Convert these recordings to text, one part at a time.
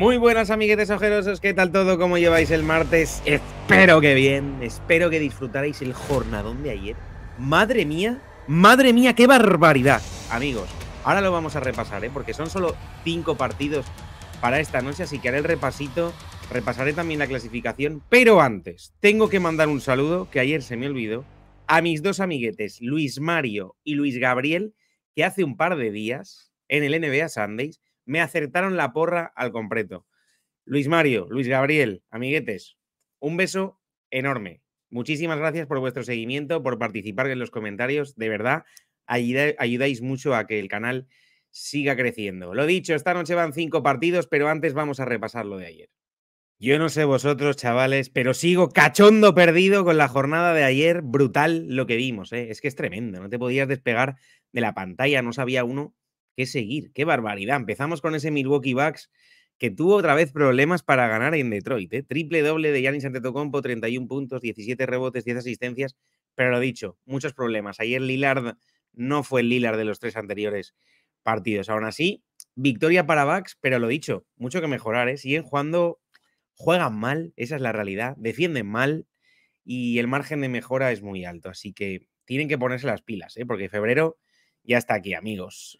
Muy buenas amiguetes ojerosos, ¿qué tal todo? ¿Cómo lleváis el martes? Espero que bien, espero que disfrutaréis el jornadón de ayer. Madre mía, madre mía, qué barbaridad, amigos. Ahora lo vamos a repasar, ¿eh? porque son solo cinco partidos para esta noche, así que haré el repasito, repasaré también la clasificación, pero antes tengo que mandar un saludo, que ayer se me olvidó, a mis dos amiguetes, Luis Mario y Luis Gabriel, que hace un par de días en el NBA Sundays me acertaron la porra al completo. Luis Mario, Luis Gabriel, amiguetes, un beso enorme. Muchísimas gracias por vuestro seguimiento, por participar en los comentarios. De verdad, ayudáis mucho a que el canal siga creciendo. Lo dicho, esta noche van cinco partidos, pero antes vamos a repasar lo de ayer. Yo no sé vosotros, chavales, pero sigo cachondo perdido con la jornada de ayer. Brutal lo que vimos, ¿eh? es que es tremendo. No te podías despegar de la pantalla, no sabía uno que seguir. ¡Qué barbaridad! Empezamos con ese Milwaukee Bucks que tuvo otra vez problemas para ganar en Detroit. ¿eh? Triple doble de Giannis Antetokounmpo, 31 puntos, 17 rebotes, 10 asistencias. Pero lo dicho, muchos problemas. Ayer Lillard no fue el Lillard de los tres anteriores partidos. Aún así, victoria para Bucks, pero lo dicho, mucho que mejorar. ¿eh? Siguen jugando, juegan mal, esa es la realidad. Defienden mal y el margen de mejora es muy alto. Así que tienen que ponerse las pilas, ¿eh? porque febrero ya está aquí, amigos.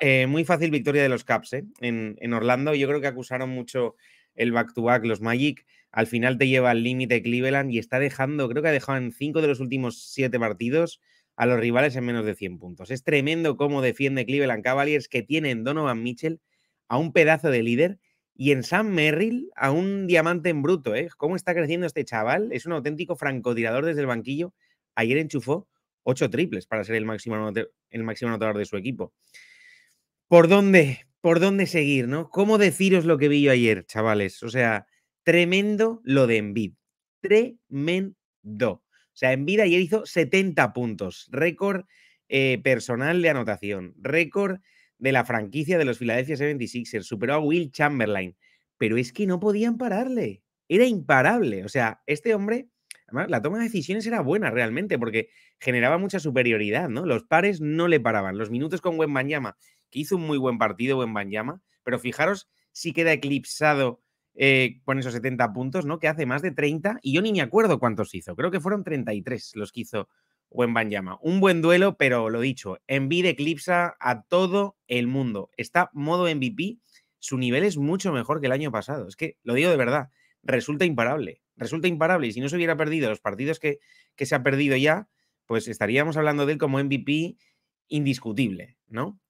Eh, muy fácil victoria de los Caps eh, en, Orlando. Yo creo que acusaron mucho el back-to-back. Los Magic al final te lleva al límite Cleveland y está dejando, creo que ha dejado en cinco de los últimos siete partidos a los rivales en menos de 100 puntos. Es tremendo cómo defiende Cleveland Cavaliers que tiene Donovan Mitchell a un pedazo de líder y en Sam Merrill a un diamante en bruto. Eh. ¿Cómo está creciendo este chaval? Es un auténtico francotirador desde el banquillo. Ayer enchufó ocho triples para ser el máximo, el máximo anotador de su equipo por dónde, por dónde seguir, ¿no? ¿Cómo deciros lo que vi yo ayer, chavales? O sea, tremendo lo de Envid. Tremendo. O sea, Envid ayer hizo 70 puntos, récord eh, personal de anotación, récord de la franquicia de los Philadelphia 76ers, superó a Will Chamberlain, pero es que no podían pararle, era imparable. O sea, este hombre la toma de decisiones era buena realmente porque generaba mucha superioridad, ¿no? Los pares no le paraban. Los minutos con Banyama que hizo un muy buen partido Banyama pero fijaros si queda eclipsado eh, con esos 70 puntos, ¿no? Que hace más de 30 y yo ni me acuerdo cuántos hizo. Creo que fueron 33 los que hizo Banyama Un buen duelo, pero lo dicho, Envid eclipsa a todo el mundo. Está modo MVP, su nivel es mucho mejor que el año pasado. Es que lo digo de verdad, resulta imparable resulta imparable y si no se hubiera perdido los partidos que, que se ha perdido ya, pues estaríamos hablando de él como MVP indiscutible, ¿no?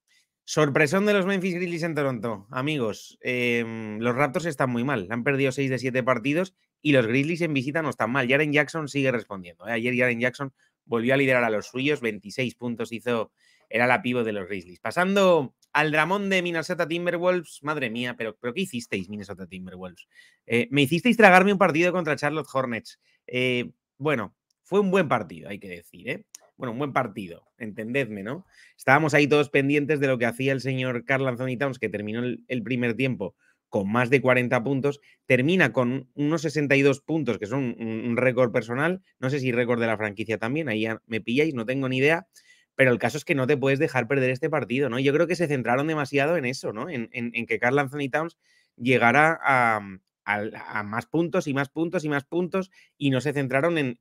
Sorpresón de los Memphis Grizzlies en Toronto. Amigos, em, los Raptors están muy mal. Han perdido 6 de 7 partidos y los Grizzlies en visita no están mal. Jaren Jackson sigue respondiendo. ¿eh? Ayer Jaren Jackson volvió a liderar a los suyos. 26 puntos hizo, era la pivo de los Grizzlies. Pasando al Dramón de Minnesota Timberwolves, madre mía, pero, ¿qué hicisteis, Minnesota Timberwolves? Eh, me hicisteis tragarme un partido contra Charlotte Hornets. Eh, bueno, fue un buen partido, hay que decir, ¿eh? Bueno, un buen partido, entendedme, ¿no? Estábamos ahí todos pendientes de lo que hacía el señor Carl Anthony Towns, que terminó el, primer tiempo con más de 40 puntos, termina con unos 62 puntos, que son un, un récord personal, no sé si récord de la franquicia también, ahí ya me pilláis, no tengo ni idea, pero el caso es que no te puedes dejar perder este partido, ¿no? Yo creo que se centraron demasiado en eso, ¿no? En, que Carl Anthony Towns llegara mm, a, más puntos y más puntos y más puntos y no se centraron en,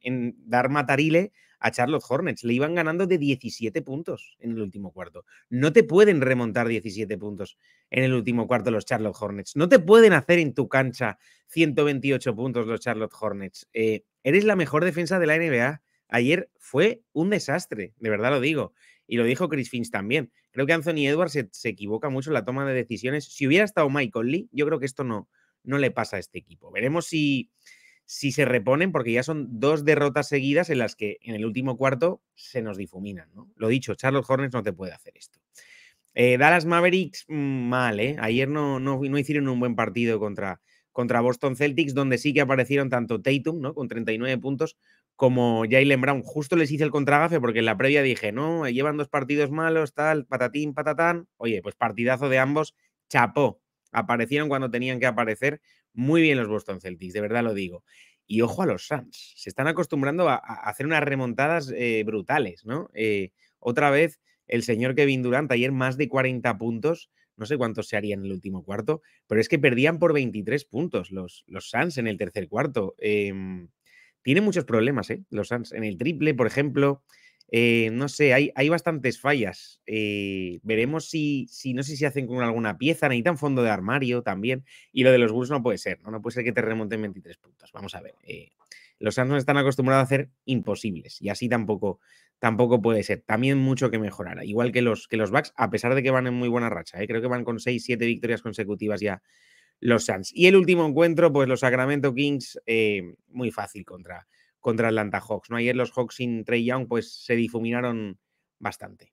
dar matarile a Charlotte Hornets. Le iban ganando de 17 puntos en el último cuarto. No te pueden remontar 17 puntos en el último cuarto los Charlotte Hornets. No te pueden hacer en tu cancha 128 puntos los Charlotte Hornets. Eh, eres la mejor defensa de la NBA ayer fue un desastre, de verdad lo digo. Y lo dijo Chris Finch también. Creo que Anthony Edwards se, equivoca mucho en la toma de decisiones. Si hubiera estado Michael Lee, yo creo que esto no, no le pasa a este equipo. Veremos si, si se reponen, porque ya son dos derrotas seguidas en las que en el último cuarto se nos difuminan. ¿no? Lo dicho, Charles Hornets no te puede hacer esto. Eh, Dallas Mavericks, mm, mal, ¿eh? Ayer no, no, hicieron un buen partido contra, contra Boston Celtics, donde sí que aparecieron tanto Tatum, ¿no? Con 39 puntos, como Jalen Brown. Justo les hice el contragafe porque en la previa dije, no, llevan dos partidos malos, tal, patatín, patatán. Oye, pues partidazo de ambos, chapó. Aparecieron cuando tenían que aparecer. Muy bien los Boston Celtics, de verdad lo digo. Y ojo a los Suns, se están acostumbrando a, hacer unas remontadas eh, brutales, ¿no? Eh, otra vez, el señor Kevin Durant, ayer más de 40 puntos, no sé cuántos se harían en el último cuarto, pero es que perdían por 23 puntos los, los Suns en el tercer cuarto. Em, tiene muchos problemas, ¿eh? Los Suns. En el triple, por ejemplo, eh, no sé, hay, bastantes fallas. Eh, veremos si, si, no sé si hacen con alguna pieza, necesitan fondo de armario también. Y lo de los Bulls no puede ser, ¿no? No puede ser que te remonten 23 puntos. Vamos a ver. Eh, los Suns están acostumbrados a hacer imposibles y así tampoco, tampoco puede ser. También mucho que mejorar. Igual que los, que los Bucks, a pesar de que van en muy buena racha. ¿eh? Creo que van con 6, 7 victorias consecutivas ya los Suns. Y el último encuentro, pues los Sacramento Kings, eh, muy fácil contra, contra Atlanta Hawks. ¿no? Ayer los Hawks sin Trey Young pues, se difuminaron bastante.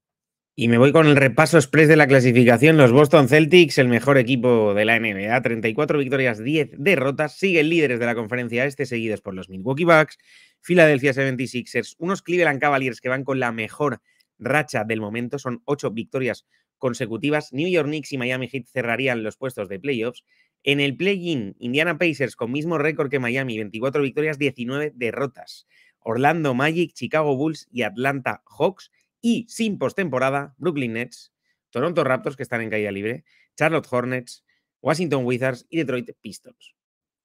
Y me voy con el repaso express de la clasificación. Los Boston Celtics, el mejor equipo de la NBA, 34 victorias, 10 derrotas, siguen líderes de la conferencia este, seguidos por los Milwaukee Bucks, Philadelphia 76ers, unos Cleveland Cavaliers que van con la mejor racha del momento, son 8 victorias consecutivas. New York Knicks y Miami Heat cerrarían los puestos de playoffs en el play-in, Indiana Pacers con mismo récord que Miami, 24 victorias, 19 derrotas. Orlando Magic, Chicago Bulls y Atlanta Hawks. Y sin postemporada, Brooklyn Nets, Toronto Raptors, que están en caída libre, Charlotte Hornets, Washington Wizards y Detroit Pistons.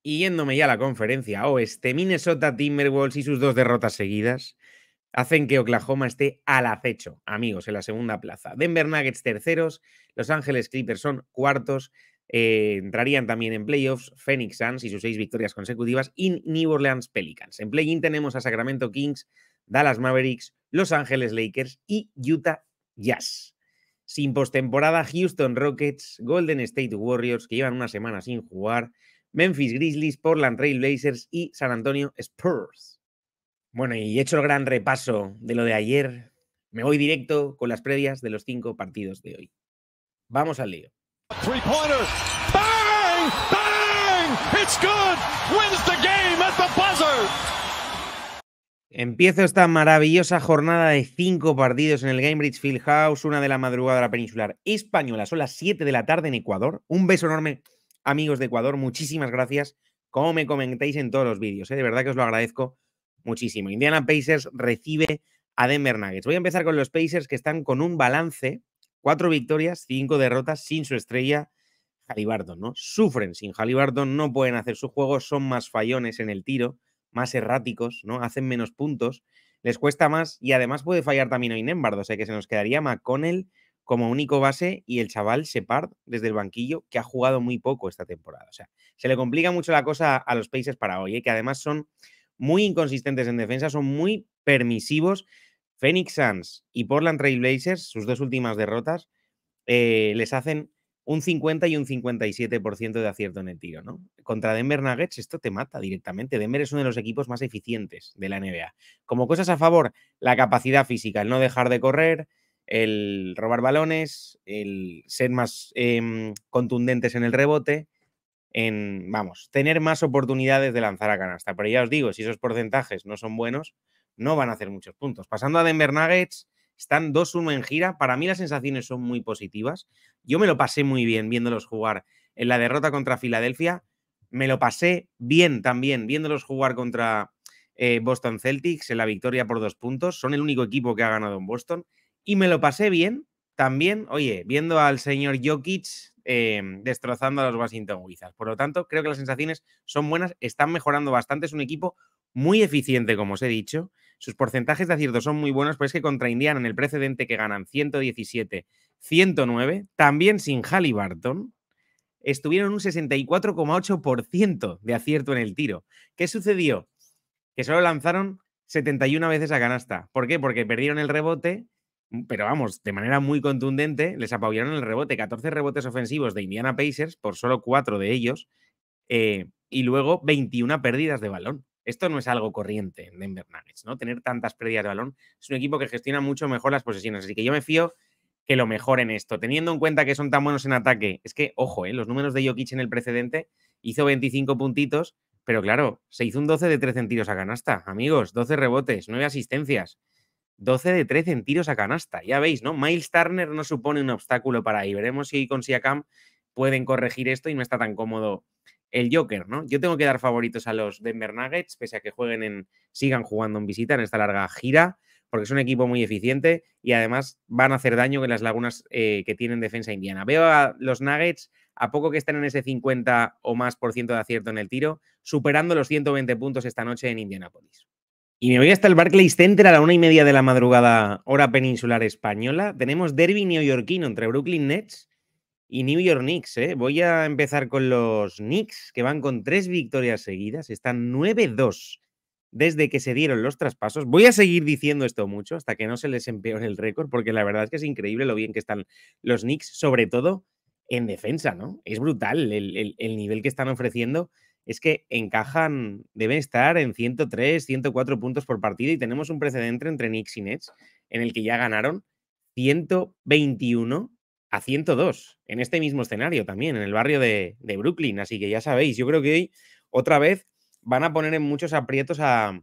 Y yéndome ya a la conferencia oeste, Minnesota Timberwolves y sus dos derrotas seguidas hacen que Oklahoma esté al acecho, amigos, en la segunda plaza. Denver Nuggets terceros, Los Ángeles Clippers son cuartos, eh, entrarían también en playoffs Phoenix Suns y sus seis victorias consecutivas y New Orleans Pelicans. En play-in tenemos a Sacramento Kings, Dallas Mavericks, Los Ángeles Lakers y Utah Jazz. Sin postemporada, Houston Rockets, Golden State Warriors, que llevan una semana sin jugar, Memphis Grizzlies, Portland Trail Blazers y San Antonio Spurs. Bueno, y hecho el gran repaso de lo de ayer, me voy directo con las previas de los cinco partidos de hoy. Vamos al lío. Three Bang! It's good! Wins the game at the Empiezo esta maravillosa jornada de cinco partidos en el Gamebridge House. una de la madrugada de la peninsular española. Son las 7 de la tarde en Ecuador. Un beso enorme, amigos de Ecuador. Muchísimas gracias. Como me comentáis en todos los vídeos, ¿eh? de verdad que os lo agradezco muchísimo. Indiana Pacers recibe a Denver Nuggets. Voy a empezar con los Pacers que están con un balance Cuatro victorias, cinco derrotas sin su estrella Jalibardo, ¿no? Sufren sin Jalibardo, no pueden hacer su juego, son más fallones en el tiro, más erráticos, ¿no? Hacen menos puntos, les cuesta más y además puede fallar también hoy Nembardo, o sea que se nos quedaría McConnell como único base y el chaval Separd desde el banquillo, que ha jugado muy poco esta temporada. O sea, se le complica mucho la cosa a los Pacers para hoy, ¿eh? que además son muy inconsistentes en defensa, son muy permisivos Phoenix Suns y Portland Trail Blazers, sus dos últimas derrotas, eh, les hacen un 50 y un 57% de acierto en el tiro, Contra Denver Nuggets esto te mata directamente. Denver es uno de los equipos más eficientes de la NBA. Como cosas a favor, la capacidad física, el no dejar de correr, el robar balones, el ser más em, contundentes en el rebote, en, vamos, tener más oportunidades de lanzar a canasta. Pero ya os digo, si esos porcentajes no son buenos, no van a hacer muchos puntos. Pasando a Denver Nuggets, están 2-1 en gira. Para mí las sensaciones son muy positivas. Yo me lo pasé muy bien viéndolos jugar en la derrota contra Filadelfia. Me lo pasé bien también viéndolos jugar contra eh, Boston Celtics en la victoria por dos puntos. Son el único equipo que ha ganado en Boston. Y me lo pasé bien también, oye, viendo al señor Jokic em, destrozando a los Washington Wizards. Por lo tanto, creo que las sensaciones son buenas, están mejorando bastante. Es un equipo muy eficiente, como os he dicho, sus porcentajes de acierto son muy buenos, pero es que contra Indiana en el precedente que ganan 117, 109, también sin Halliburton, estuvieron un 64,8% de acierto en el tiro. ¿Qué sucedió? Que solo lanzaron 71 veces a canasta. ¿Por qué? Porque perdieron el rebote, pero vamos, de manera muy contundente, les apabullaron el rebote. 14 rebotes ofensivos de Indiana Pacers, por solo 4 de ellos, eh, y luego 21 pérdidas de balón. Esto no es algo corriente en Denver Nuggets, ¿no? Tener tantas pérdidas de balón. Es un equipo que gestiona mucho mejor las posesiones. Así que yo me fío que lo mejoren esto. Teniendo en cuenta que son tan buenos en ataque, es que, ojo, ¿eh? los números de Jokic en el precedente hizo 25 puntitos, pero claro, se hizo un 12 de 13 en tiros a canasta. Amigos, 12 rebotes, 9 asistencias. 12 de 13 en tiros a canasta. Ya veis, ¿no? Miles Turner no supone un obstáculo para ahí. Veremos si con Siakam pueden corregir esto y no está tan cómodo el Joker, ¿no? Yo tengo que dar favoritos a los Denver Nuggets, pese a que jueguen en, sigan jugando en visita en esta larga gira, porque es un equipo muy eficiente y además van a hacer daño con las lagunas eh, que tienen defensa indiana. Veo a los Nuggets, a poco que estén en ese 50 o más por ciento de acierto en el tiro, superando los 120 puntos esta noche en Indianapolis. Y me voy hasta el Barclays Center a la una y media de la madrugada, hora peninsular española. Tenemos derby neoyorquino entre Brooklyn Nets y New York Knicks. ¿eh? Voy a empezar con los Knicks, que van con tres victorias seguidas, están 9-2 desde que se dieron los traspasos. Voy a seguir diciendo esto mucho hasta que no se les empeore el récord, porque la verdad es que es increíble lo bien que están los Knicks, sobre todo en defensa, ¿no? Es brutal el, el nivel que están ofreciendo. Es que encajan, deben estar en 103, 104 puntos por partido y tenemos un precedente entre Knicks y Nets en el que ya ganaron 121 a 102 en este mismo escenario también, en el barrio de, Brooklyn. Así que ya sabéis, yo creo que hoy otra vez van a poner en muchos aprietos a,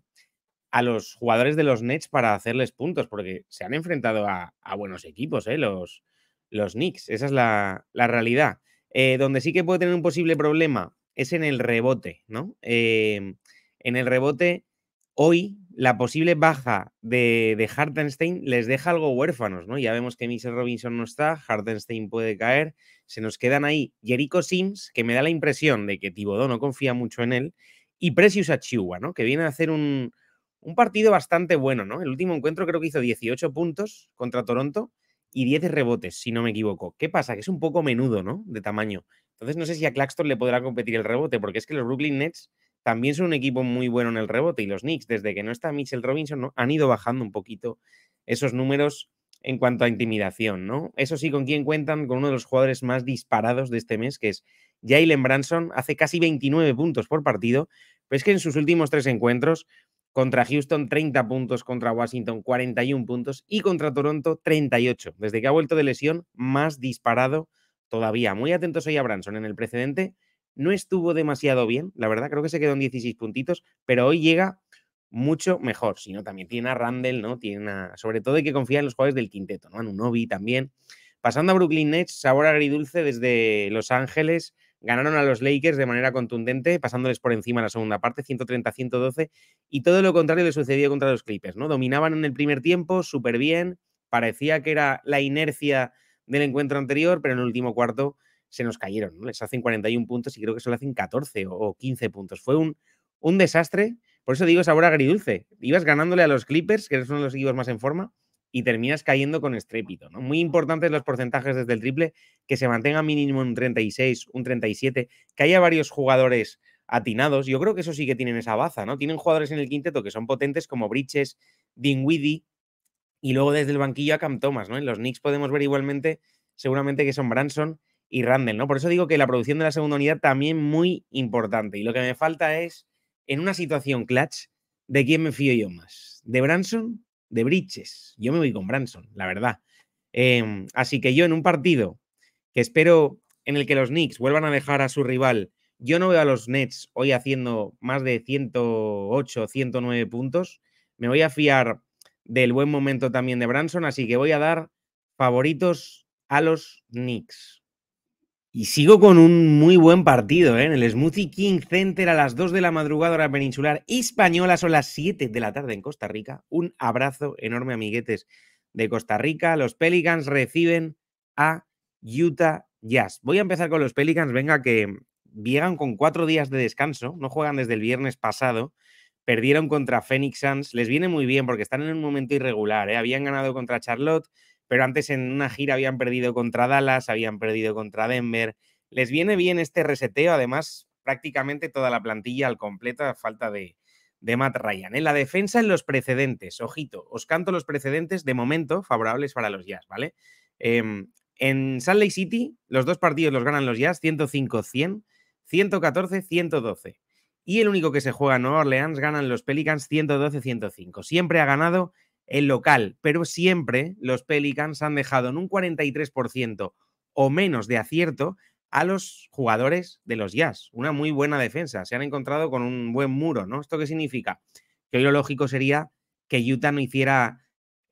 los jugadores de los Nets para hacerles puntos, porque se han enfrentado a, buenos equipos, ¿eh? los, los Knicks. Esa es la, realidad. Eh, donde sí que puede tener un posible problema es en el rebote, ¿no? Eh, en el rebote, hoy la posible baja de, Hartenstein les deja algo huérfanos, ¿no? Ya vemos que Mr. Robinson no está, Hartenstein puede caer, se nos quedan ahí Jericho Sims, que me da la impresión de que Tibodó no confía mucho en él, y Precious Achiuwa, ¿no? Que viene a hacer un, un, partido bastante bueno, ¿no? El último encuentro creo que hizo 18 puntos contra Toronto y 10 rebotes, si no me equivoco. ¿Qué pasa? Que es un poco menudo, ¿no? De tamaño. Entonces no sé si a Claxton le podrá competir el rebote, porque es que los Brooklyn Nets también son un equipo muy bueno en el rebote y los Knicks, desde que no está Mitchell Robinson, han ido bajando un poquito esos números en cuanto a intimidación, ¿no? Eso sí, ¿con quién cuentan? Con uno de los jugadores más disparados de este mes, que es Jalen Branson, hace casi 29 puntos por partido, pero es que en sus últimos tres encuentros, contra Houston 30 puntos, contra Washington 41 puntos y contra Toronto 38. Desde que ha vuelto de lesión, más disparado todavía. Muy atentos hoy a Branson en el precedente, no estuvo demasiado bien, la verdad, creo que se quedó en 16 puntitos, pero hoy llega mucho mejor, sino también tiene a Randall, ¿no? Tiene sobre todo hay que confiar en los jugadores del quinteto, ¿no? novi también. Pasando a Brooklyn Nets, sabor agridulce desde Los Ángeles, ganaron a los Lakers de manera contundente, pasándoles por encima la segunda parte, 130-112, y todo lo contrario le sucedió contra los Clippers, ¿no? Dominaban en el primer tiempo, súper bien, parecía que era la inercia del encuentro anterior, pero en el último cuarto se nos cayeron. Les hacen 41 puntos y creo que solo hacen 14 o 15 puntos. Fue un, un desastre. Por eso digo sabor agridulce. Ibas ganándole a los Clippers, que son uno de los equipos más en forma, y terminas cayendo con estrépito. ¿no? Muy importantes los porcentajes desde el triple, que se mantenga mínimo un 36, un 37, que haya varios jugadores atinados. Yo creo que eso sí que tienen esa baza, ¿no? Tienen jugadores en el quinteto que son potentes como Bridges, Dinwiddie y luego desde el banquillo a Cam Thomas, ¿no? En los Knicks podemos ver igualmente, seguramente que son Branson y Randall, ¿no? Por eso digo que la producción de la segunda unidad también muy importante. Y lo que me falta es, en una situación clutch, ¿de quién me fío yo más? ¿De Branson? ¿De Bridges? Yo me voy con Branson, la verdad. Em, así que yo en un partido que espero en el que los Knicks vuelvan a dejar a su rival, yo no veo a los Nets hoy haciendo más de 108, 109 puntos. Me voy a fiar del buen momento también de Branson, así que voy a dar favoritos a los Knicks. Y sigo con un muy buen partido ¿eh? en el Smoothie King Center a las 2 de la madrugada hora peninsular española, son las 7 de la tarde en Costa Rica. Un abrazo enorme, amiguetes de Costa Rica. Los Pelicans reciben a Utah Jazz. Voy a empezar con los Pelicans, venga, que llegan con cuatro días de descanso, no juegan desde el viernes pasado, perdieron contra Phoenix Suns, les viene muy bien porque están en un momento irregular, ¿eh? habían ganado contra Charlotte, pero antes en una gira habían perdido contra Dallas, habían perdido contra Denver. Les viene bien este reseteo, además prácticamente toda la plantilla al completo a falta de, de Matt Ryan. En ¿eh? la defensa, en los precedentes, ojito, os canto los precedentes de momento favorables para los Jazz, ¿vale? Em, en Salt Lake City, los dos partidos los ganan los Jazz, 105-100, 114-112. Y el único que se juega en Nueva Orleans ganan los Pelicans 112-105. Siempre ha ganado el local, pero siempre los Pelicans han dejado en un 43% o menos de acierto a los jugadores de los Jazz. Una muy buena defensa. Se han encontrado con un buen muro, ¿no? ¿Esto qué significa? Que hoy lo lógico sería que Utah no hiciera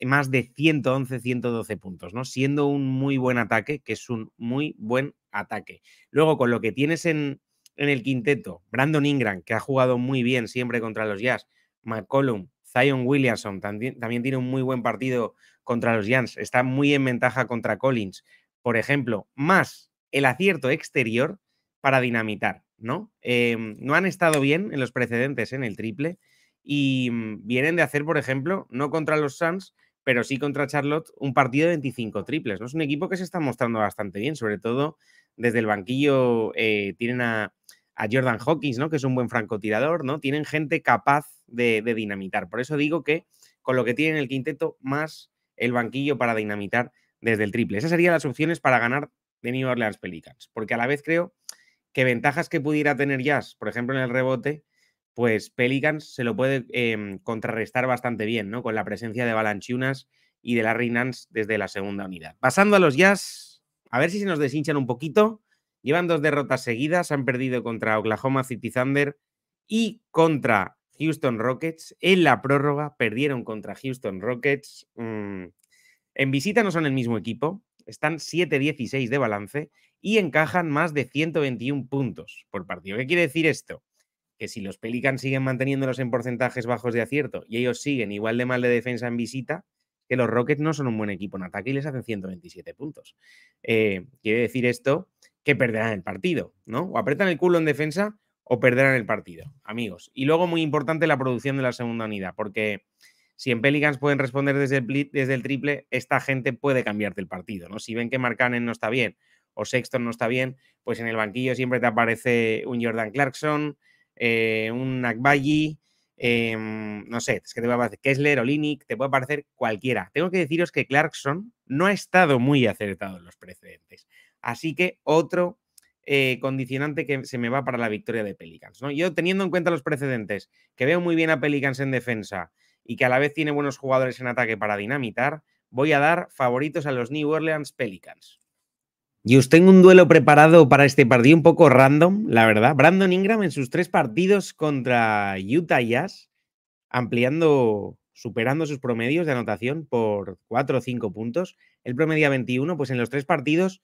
más de 111, 112 puntos, ¿no? Siendo un muy buen ataque, que es un muy buen ataque. Luego, con lo que tienes en, en el quinteto, Brandon Ingram, que ha jugado muy bien siempre contra los Jazz, McCollum, Zion Williamson también, tiene un muy buen partido contra los Jans, Está muy en ventaja contra Collins, por ejemplo. Más el acierto exterior para dinamitar, ¿no? Em, no han estado bien en los precedentes ¿eh? en el triple y mm, vienen de hacer, por ejemplo, no contra los Suns, pero sí contra Charlotte, un partido de 25 triples. ¿no? Es un equipo que se está mostrando bastante bien, sobre todo desde el banquillo eh, tienen a, a Jordan Hawkins, ¿no? Que es un buen francotirador, ¿no? Tienen gente capaz de, dinamitar. Por eso digo que con lo que tienen el quinteto más el banquillo para dinamitar desde el triple. Esas serían las opciones para ganar de New Orleans Pelicans. Porque a la vez creo que ventajas que pudiera tener Jazz, por ejemplo, en el rebote, pues Pelicans se lo puede em, contrarrestar bastante bien, ¿no? Con la presencia de Balanchunas y de Larry Nance desde la segunda unidad. Pasando a los Jazz, a ver si se nos deshinchan un poquito Llevan dos derrotas seguidas, han perdido contra Oklahoma City Thunder y contra Houston Rockets. En la prórroga perdieron contra Houston Rockets. Mm, en visita no son el mismo equipo, están 7-16 de balance y encajan más de 121 puntos por partido. ¿Qué quiere decir esto? Que si los Pelicans siguen manteniéndolos en porcentajes bajos de acierto y ellos siguen igual de mal de defensa en visita, que los Rockets no son un buen equipo en ataque y les hacen 127 puntos. Eh, quiere decir esto que perderán el partido, ¿no? O apretan el culo en defensa o perderán el partido, amigos. Y luego, muy importante, la producción de la segunda unidad, porque si en Pelicans pueden responder desde el, desde el triple, esta gente puede cambiarte el partido, ¿no? Si ven que Marcanen no está bien o Sexton no está bien, pues en el banquillo siempre te aparece un Jordan Clarkson, eh, un Akbayi, em, no sé, es que te va a aparecer Kessler, Linick, te puede aparecer cualquiera. Tengo que deciros que Clarkson no ha estado muy acertado en los precedentes. Así que otro eh, condicionante que se me va para la victoria de Pelicans. Yo teniendo en cuenta los precedentes, que veo muy bien a Pelicans en defensa y que a la vez tiene buenos jugadores en ataque para dinamitar, voy a dar favoritos a los New Orleans Pelicans. Y os tengo un duelo preparado para este partido un poco random, la verdad. Brandon Ingram en sus tres partidos contra Utah Jazz, ampliando, superando sus promedios de anotación por cuatro o cinco puntos. El promedia 21, pues en los tres partidos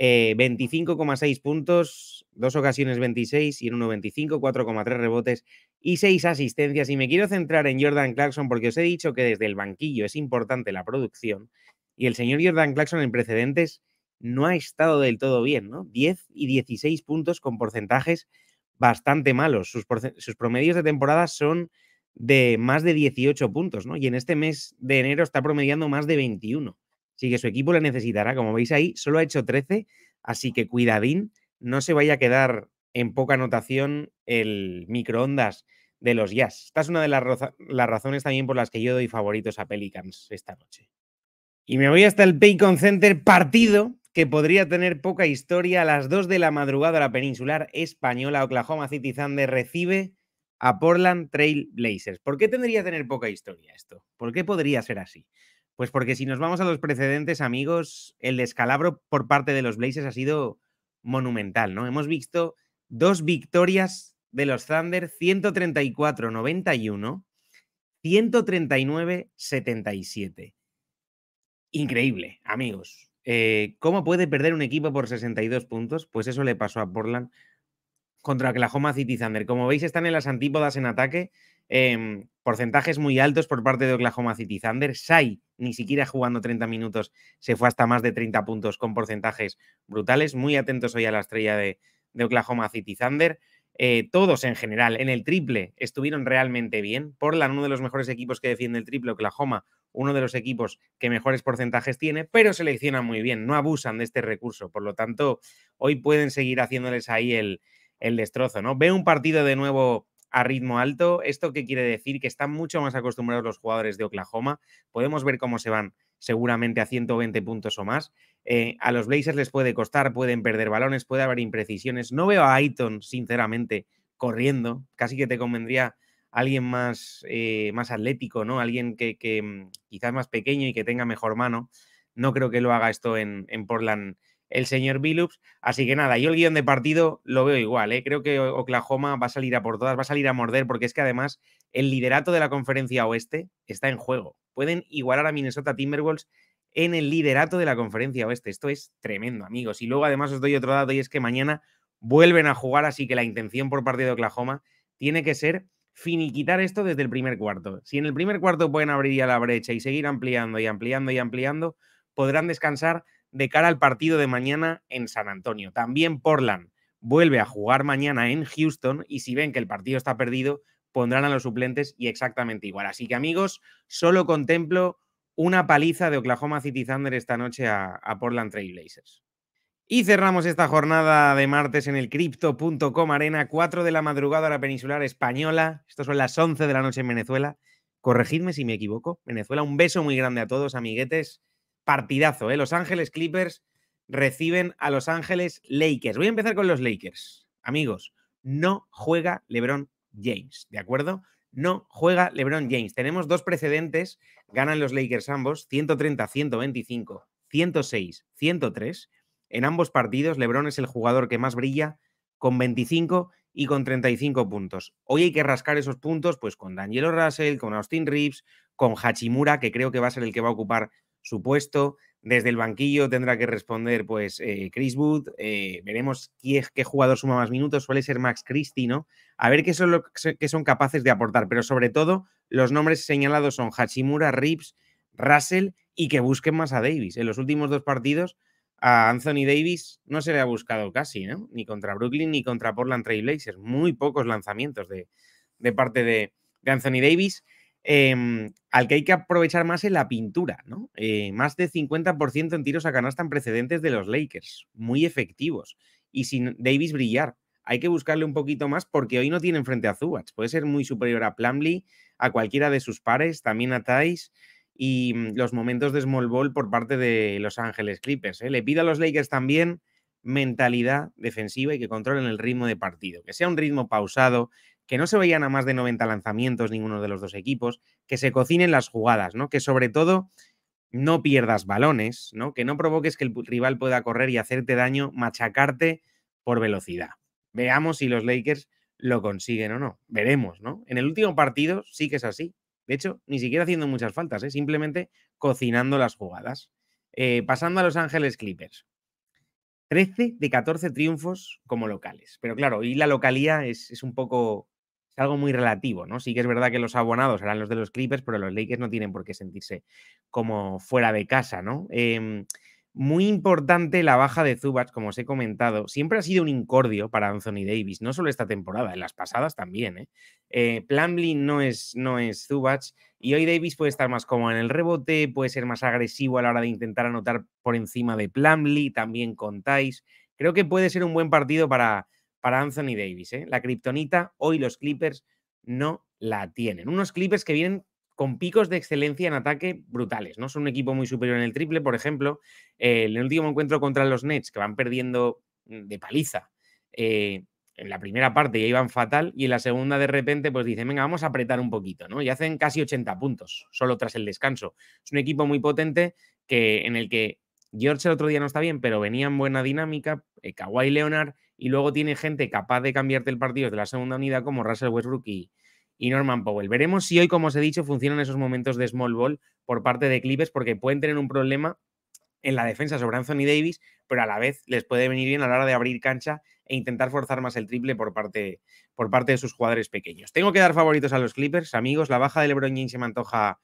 25,6 eh, puntos, dos ocasiones 26 y en 25, 4,3 rebotes y 6 asistencias. Y me quiero centrar en Jordan Clarkson porque os he dicho que desde el banquillo es importante la producción y el señor Jordan Clarkson en precedentes no ha estado del todo bien, ¿no? 10 y 16 puntos con porcentajes bastante malos. Sus, sus promedios de temporada son de más de 18 puntos, ¿no? Y en este mes de enero está promediando más de 21. Así que su equipo le necesitará. Como veis ahí, solo ha hecho 13, así que cuidadín, no se vaya a quedar en poca anotación el microondas de los Jazz. Esta es una de las, razones también por las que yo doy favoritos a Pelicans esta noche. Y me voy hasta el Paycon Center, partido que podría tener poca historia. A las 2 de la madrugada la peninsular española Oklahoma City Thunder recibe a Portland Trail Blazers. ¿Por qué tendría que tener poca historia esto? ¿Por qué podría ser así? Pues porque si nos vamos a los precedentes, amigos, el descalabro por parte de los Blazers ha sido monumental, ¿no? Hemos visto dos victorias de los Thunder, 134-91, 139-77. Increíble, amigos. Eh, ¿Cómo puede perder un equipo por 62 puntos? Pues eso le pasó a Portland contra Oklahoma City Thunder. Como veis, están en las antípodas en ataque. Em, porcentajes muy altos por parte de Oklahoma City Thunder. Sai, ni siquiera jugando 30 minutos, se fue hasta más de 30 puntos con porcentajes brutales. Muy atentos hoy a la estrella de, Oklahoma City Thunder. Eh, todos en general, en el triple, estuvieron realmente bien. Portland, uno de los mejores equipos que defiende el triple, Oklahoma, uno de los equipos que mejores porcentajes tiene, pero seleccionan muy bien, no abusan de este recurso. Por lo tanto, hoy pueden seguir haciéndoles ahí el, el destrozo, ¿no? Ve un partido de nuevo a ritmo alto. ¿Esto qué quiere decir? Que están mucho más acostumbrados los jugadores de Oklahoma. Podemos ver cómo se van seguramente a 120 puntos o más. Eh, a los Blazers les puede costar, pueden perder balones, puede haber imprecisiones. No veo a Aiton, sinceramente, corriendo. Casi que te convendría alguien más, eh, más atlético, ¿no? Alguien que, mm, quizás más pequeño y que tenga mejor mano. No creo que lo haga esto en, en Portland el señor Billups. Así que nada, yo el guión de partido lo veo igual. ¿eh? Creo que Oklahoma va a salir a por todas, va a salir a morder, porque es que además el liderato de la conferencia oeste está en juego. Pueden igualar a Minnesota Timberwolves en el liderato de la conferencia oeste. Esto es tremendo, amigos. Y luego además os doy otro dato y es que mañana vuelven a jugar, así que la intención por parte de Oklahoma tiene que ser finiquitar esto desde el primer cuarto. Si en el primer cuarto pueden abrir ya la brecha y seguir ampliando y ampliando y ampliando, podrán descansar de cara al partido de mañana en San Antonio. También Portland vuelve a jugar mañana en Houston y si ven que el partido está perdido, pondrán a los suplentes y exactamente igual. Así que amigos, solo contemplo una paliza de Oklahoma City Thunder esta noche a, Portland Trailblazers Y cerramos esta jornada de martes en el crypto.com arena, 4 de la madrugada a la peninsular española. Estos son las 11 de la noche en Venezuela. Corregidme si me equivoco. Venezuela, un beso muy grande a todos, amiguetes partidazo. ¿eh? Los Ángeles Clippers reciben a Los Ángeles Lakers. Voy a empezar con los Lakers. Amigos, no juega LeBron James, ¿de acuerdo? No juega LeBron James. Tenemos dos precedentes. Ganan los Lakers ambos, 130-125, 106-103. En ambos partidos, LeBron es el jugador que más brilla con 25 y con 35 puntos. Hoy hay que rascar esos puntos pues con Daniel Russell, con Austin Reeves, con Hachimura, que creo que va a ser el que va a ocupar supuesto, Desde el banquillo tendrá que responder pues eh, Chris Wood. Eh, veremos qué, qué, jugador suma más minutos. Suele ser Max Christie, ¿no? A ver qué son, lo, que son capaces de aportar. Pero sobre todo, los nombres señalados son Hachimura, Rips, Russell y que busquen más a Davis. En los últimos dos partidos, a Anthony Davis no se le ha buscado casi, ¿no? Ni contra Brooklyn ni contra Portland Trailblazers. Muy pocos lanzamientos de, parte de Anthony Davis. Em, al que hay que aprovechar más en la pintura, ¿no? Eh, más de 50% en tiros a canasta en precedentes de los Lakers, muy efectivos. Y sin Davis brillar, hay que buscarle un poquito más porque hoy no tienen frente a Zubats. Puede ser muy superior a Plumlee, a cualquiera de sus pares, también a Thais. Y mm, los momentos de small ball por parte de Los Ángeles Clippers. ¿eh? Le pido a los Lakers también mentalidad defensiva y que controlen el ritmo de partido, que sea un ritmo pausado, que no se vayan a más de 90 lanzamientos ninguno de los dos equipos, que se cocinen las jugadas, ¿no? Que sobre todo no pierdas balones, ¿no? Que no provoques que el rival pueda correr y hacerte daño, machacarte por velocidad. Veamos si los Lakers lo consiguen o no. Veremos, ¿no? En el último partido sí que es así. De hecho, ni siquiera haciendo muchas faltas, ¿eh? simplemente cocinando las jugadas. Eh, pasando a Los Ángeles Clippers. 13 de 14 triunfos como locales. Pero claro, y la localía es, es un poco es algo muy relativo, ¿no? Sí que es verdad que los abonados serán los de los Clippers, pero los Lakers no tienen por qué sentirse como fuera de casa, ¿no? Em, muy importante la baja de Zubats, como os he comentado. Siempre ha sido un incordio para Anthony Davis, no solo esta temporada, en las pasadas también. ¿eh? ¿eh? Plumlee no es, no es Zubats y hoy Davis puede estar más cómodo en el rebote, puede ser más agresivo a la hora de intentar anotar por encima de Plumlee, también con contáis. Creo que puede ser un buen partido para, para Anthony Davis. ¿eh? La kriptonita hoy los Clippers no la tienen. Unos Clippers que vienen con picos de excelencia en ataque brutales, ¿no? Son un equipo muy superior en el triple, por ejemplo, eh, en el último encuentro contra los Nets, que van perdiendo mm, de paliza. Eh, en la primera parte ya iban fatal y en la segunda de repente pues dicen, venga, vamos a apretar un poquito, ¿no? Y hacen casi 80 puntos, solo tras el descanso. Es un equipo muy potente que, en el que George el otro día no está bien, pero venía en buena dinámica, Kawhi Leonard y luego tiene gente capaz de cambiarte el partido de la segunda unidad como Russell Westbrook y, Norman Powell. Veremos si hoy, como os he dicho, funcionan esos momentos de small ball por parte de Clippers porque pueden tener un problema en la defensa sobre Anthony Davis, pero a la vez les puede venir bien a la hora de abrir cancha e intentar forzar más el triple por parte, por parte de sus jugadores pequeños. Tengo que dar favoritos a los Clippers, amigos. La baja de LeBron James se me antoja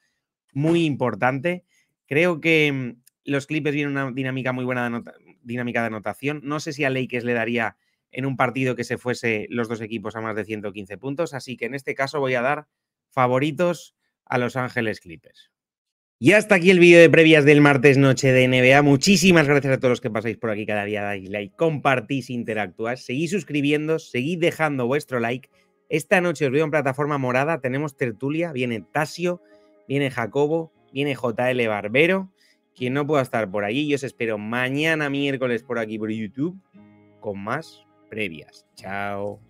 muy importante. Creo que mm, los Clippers vienen una dinámica muy buena de dinámica de anotación. No sé si a Lakers le daría en un partido que se fuese los dos equipos a más de 115 puntos. Así que en este caso voy a dar favoritos a Los Ángeles Clippers. Y hasta aquí el vídeo de previas del martes noche de NBA. Muchísimas gracias a todos los que pasáis por aquí cada día, dais like, compartís, interactuáis, seguís suscribiendo, seguid dejando vuestro like. Esta noche os veo en plataforma morada, tenemos tertulia, viene Tasio, viene Jacobo, viene JL Barbero, quien no pueda estar por allí. Yo os espero mañana miércoles por aquí por YouTube con más previas. Chao.